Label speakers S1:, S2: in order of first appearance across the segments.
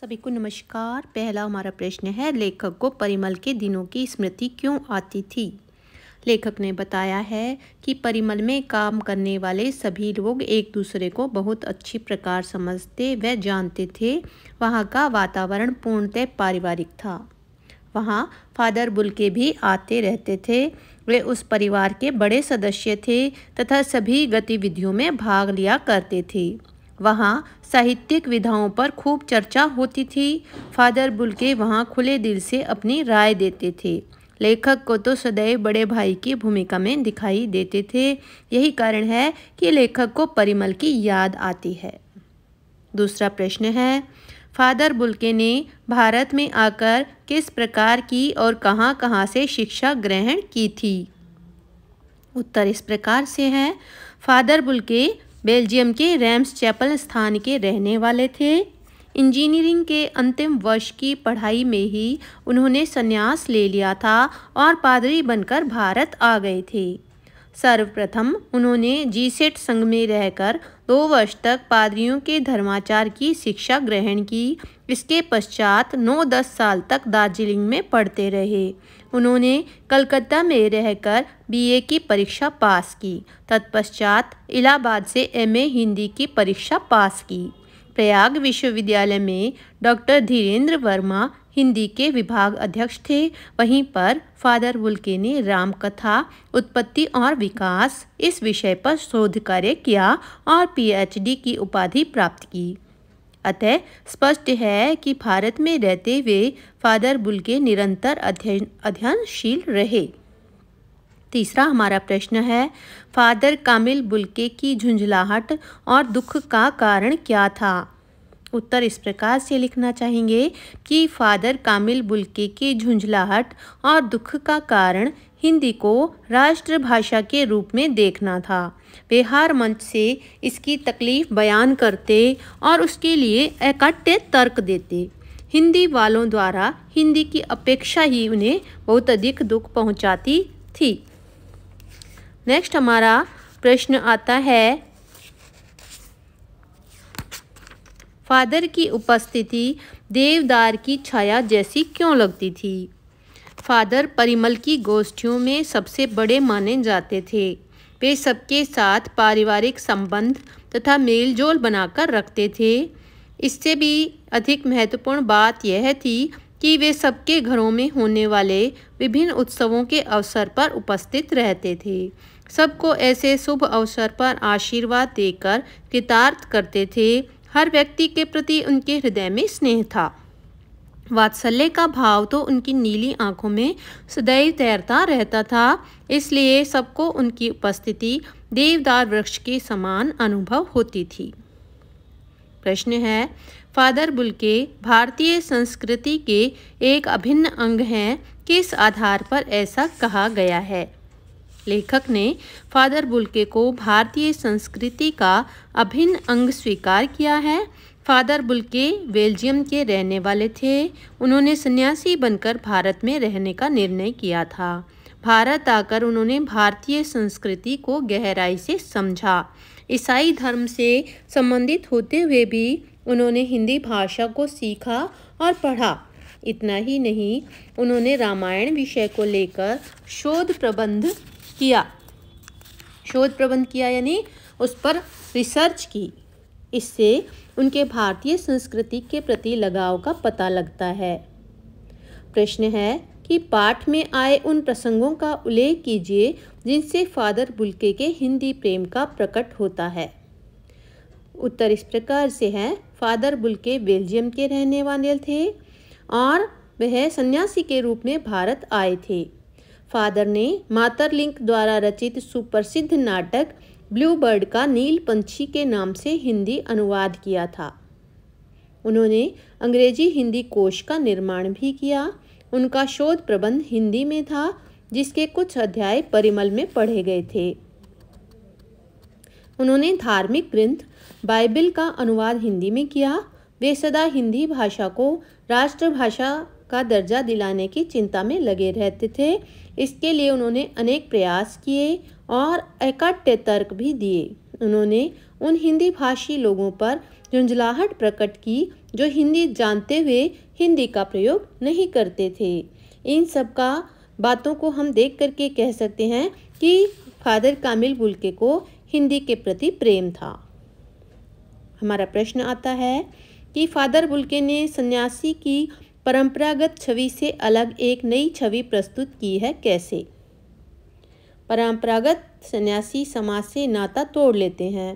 S1: सभी को नमस्कार पहला हमारा प्रश्न है लेखक को परिमल के दिनों की स्मृति क्यों आती थी लेखक ने बताया है कि परिमल में काम करने वाले सभी लोग एक दूसरे को बहुत अच्छी प्रकार समझते व जानते थे वहाँ का वातावरण पूर्णतः पारिवारिक था वहाँ फादर बुलके भी आते रहते थे वे उस परिवार के बड़े सदस्य थे तथा सभी गतिविधियों में भाग लिया करते थे वहाँ साहित्यिक विधाओं पर खूब चर्चा होती थी फादर बुलके वहाँ खुले दिल से अपनी राय देते थे लेखक को तो सदैव बड़े भाई की भूमिका में दिखाई देते थे यही कारण है कि लेखक को परिमल की याद आती है दूसरा प्रश्न है फादर बुलके ने भारत में आकर किस प्रकार की और कहाँ कहाँ से शिक्षा ग्रहण की थी उत्तर इस प्रकार से है फादर बुलके बेल्जियम के रैम्स चैपल स्थान के रहने वाले थे इंजीनियरिंग के अंतिम वर्ष की पढ़ाई में ही उन्होंने संन्यास ले लिया था और पादरी बनकर भारत आ गए थे सर्वप्रथम उन्होंने जी सेट संघ में रहकर दो वर्ष तक पादरियों के धर्माचार की शिक्षा ग्रहण की इसके पश्चात नौ दस साल तक दार्जिलिंग में पढ़ते रहे उन्होंने कलकत्ता में रहकर बीए की परीक्षा पास की तत्पश्चात इलाहाबाद से एमए हिंदी की परीक्षा पास की प्रयाग विश्वविद्यालय में डॉक्टर धीरेन्द्र वर्मा हिंदी के विभाग अध्यक्ष थे वहीं पर फादर वुल्के ने राम कथा उत्पत्ति और विकास इस विषय पर शोध कार्य किया और पीएचडी की उपाधि प्राप्त की अतः स्पष्ट है कि भारत में रहते हुए फादर बुलके निरंतर अध्ययनशील रहे तीसरा हमारा प्रश्न है फादर कामिल बुलके की झुंझलाहट और दुख का कारण क्या था उत्तर इस प्रकार से लिखना चाहेंगे कि फादर कामिल बुलके की झुंझलाहट और दुख का कारण हिंदी को राष्ट्रभाषा के रूप में देखना था वे हर मंच से इसकी तकलीफ बयान करते और उसके लिए इकट्ठे तर्क देते हिंदी वालों द्वारा हिंदी की अपेक्षा ही उन्हें बहुत अधिक दुख पहुंचाती थी नेक्स्ट हमारा प्रश्न आता है फादर की उपस्थिति देवदार की छाया जैसी क्यों लगती थी फादर परिमल की गोष्ठियों में सबसे बड़े माने जाते थे वे सबके साथ पारिवारिक संबंध तथा मेलजोल बनाकर रखते थे इससे भी अधिक महत्वपूर्ण बात यह थी कि वे सबके घरों में होने वाले विभिन्न उत्सवों के अवसर पर उपस्थित रहते थे सबको ऐसे शुभ अवसर पर आशीर्वाद देकर कृतार्थ करते थे हर व्यक्ति के प्रति उनके हृदय में स्नेह था वात्सल्य का भाव तो उनकी नीली आंखों में सदैव तैरता रहता था इसलिए सबको उनकी उपस्थिति देवदार वृक्ष के समान अनुभव होती थी प्रश्न है फादर बुलके भारतीय संस्कृति के एक अभिन्न अंग हैं किस आधार पर ऐसा कहा गया है लेखक ने फादर बुलके को भारतीय संस्कृति का अभिन्न अंग स्वीकार किया है फादर बुलके बेल्जियम के रहने वाले थे उन्होंने सन्यासी बनकर भारत में रहने का निर्णय किया था भारत आकर उन्होंने भारतीय संस्कृति को गहराई से समझा ईसाई धर्म से संबंधित होते हुए भी उन्होंने हिंदी भाषा को सीखा और पढ़ा इतना ही नहीं उन्होंने रामायण विषय को लेकर शोध प्रबंध किया शोध प्रबंध किया यानी उस पर रिसर्च की इससे उनके भारतीय संस्कृति के प्रति लगाव का पता लगता है प्रश्न है कि पाठ में आए उन प्रसंगों का उल्लेख कीजिए जिनसे फादर बुलके के हिंदी प्रेम का प्रकट होता है उत्तर इस प्रकार से है फादर बुलके बेल्जियम के रहने वाले थे और वह सन्यासी के रूप में भारत आए थे फादर ने मातरलिंक द्वारा रचित सुप्रसिद्ध नाटक ब्लू बर्ड का नील पंछी के नाम से हिंदी अनुवाद किया था उन्होंने अंग्रेजी हिंदी कोश का निर्माण भी किया उनका शोध प्रबंध हिंदी में था जिसके कुछ अध्याय परिमल में पढ़े गए थे उन्होंने धार्मिक ग्रंथ बाइबिल का अनुवाद हिंदी में किया वे सदा हिंदी भाषा को राष्ट्रभाषा का दर्जा दिलाने की चिंता में लगे रहते थे इसके लिए उन्होंने अनेक प्रयास किए और अकट्य तर्क भी दिए उन्होंने उन हिंदी भाषी लोगों पर झुंझलाहट प्रकट की जो हिंदी जानते हुए हिंदी का प्रयोग नहीं करते थे इन सब का बातों को हम देख करके कह सकते हैं कि फादर कामिल बुल्के को हिंदी के प्रति प्रेम था हमारा प्रश्न आता है कि फादर बुल्के ने सन्यासी की परंपरागत छवि से अलग एक नई छवि प्रस्तुत की है कैसे परंपरागत सन्यासी समाज से नाता तोड़ लेते हैं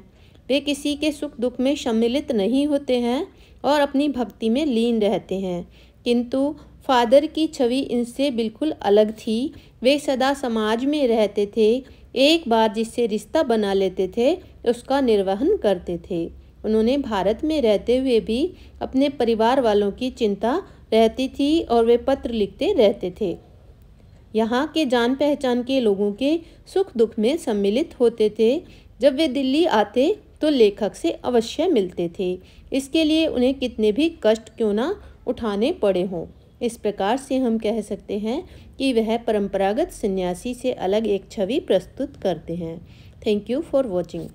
S1: वे किसी के सुख दुख में सम्मिलित नहीं होते हैं और अपनी भक्ति में लीन रहते हैं किंतु फादर की छवि इनसे बिल्कुल अलग थी वे सदा समाज में रहते थे एक बार जिससे रिश्ता बना लेते थे उसका निर्वहन करते थे उन्होंने भारत में रहते हुए भी अपने परिवार वालों की चिंता रहती थी और वे पत्र लिखते रहते थे यहाँ के जान पहचान के लोगों के सुख दुख में सम्मिलित होते थे जब वे दिल्ली आते तो लेखक से अवश्य मिलते थे इसके लिए उन्हें कितने भी कष्ट क्यों ना उठाने पड़े हों इस प्रकार से हम कह सकते हैं कि वह परंपरागत सन्यासी से अलग एक छवि प्रस्तुत करते हैं थैंक यू फॉर वॉचिंग